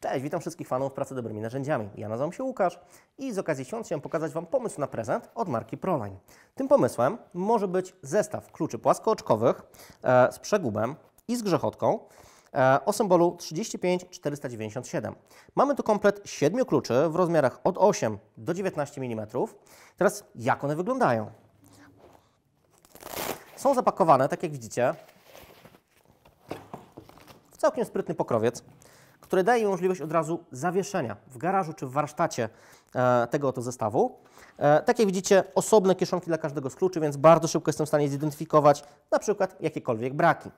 Cześć, witam wszystkich fanów pracy dobrymi narzędziami. Ja nazywam się Łukasz i z okazji świąt chciałem pokazać Wam pomysł na prezent od marki Proline. Tym pomysłem może być zestaw kluczy płaskooczkowych e, z przegubem i z grzechotką e, o symbolu 35497. Mamy tu komplet 7 kluczy w rozmiarach od 8 do 19 mm. Teraz jak one wyglądają? Są zapakowane, tak jak widzicie, w całkiem sprytny pokrowiec które daje możliwość od razu zawieszenia w garażu czy w warsztacie e, tego oto zestawu. E, tak jak widzicie, osobne kieszonki dla każdego z kluczy, więc bardzo szybko jestem w stanie zidentyfikować na przykład jakiekolwiek braki.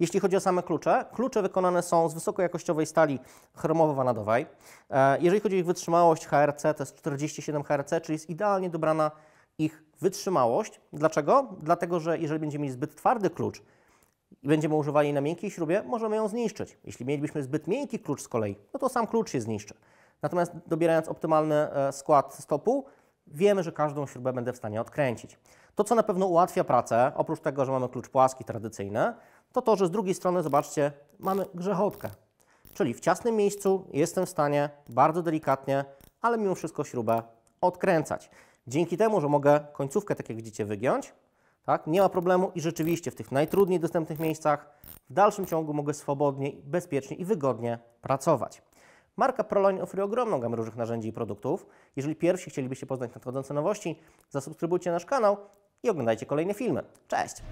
Jeśli chodzi o same klucze, klucze wykonane są z wysokojakościowej stali chromowo-wanadowej. E, jeżeli chodzi o ich wytrzymałość HRC, to jest 47 HRC, czyli jest idealnie dobrana ich wytrzymałość. Dlaczego? Dlatego, że jeżeli będziemy mieli zbyt twardy klucz, i będziemy używali na miękkiej śrubie, możemy ją zniszczyć. Jeśli mielibyśmy zbyt miękki klucz z kolei, no to sam klucz się zniszczy. Natomiast dobierając optymalny e, skład stopu, wiemy, że każdą śrubę będę w stanie odkręcić. To, co na pewno ułatwia pracę, oprócz tego, że mamy klucz płaski, tradycyjny, to to, że z drugiej strony, zobaczcie, mamy grzechotkę. Czyli w ciasnym miejscu jestem w stanie bardzo delikatnie, ale mimo wszystko śrubę odkręcać. Dzięki temu, że mogę końcówkę, tak jak widzicie, wygiąć, tak? Nie ma problemu i rzeczywiście w tych najtrudniej dostępnych miejscach w dalszym ciągu mogę swobodnie, bezpiecznie i wygodnie pracować. Marka ProLine oferuje ogromną gamę różnych narzędzi i produktów. Jeżeli pierwsi chcielibyście poznać nadchodzące nowości, zasubskrybujcie nasz kanał i oglądajcie kolejne filmy. Cześć!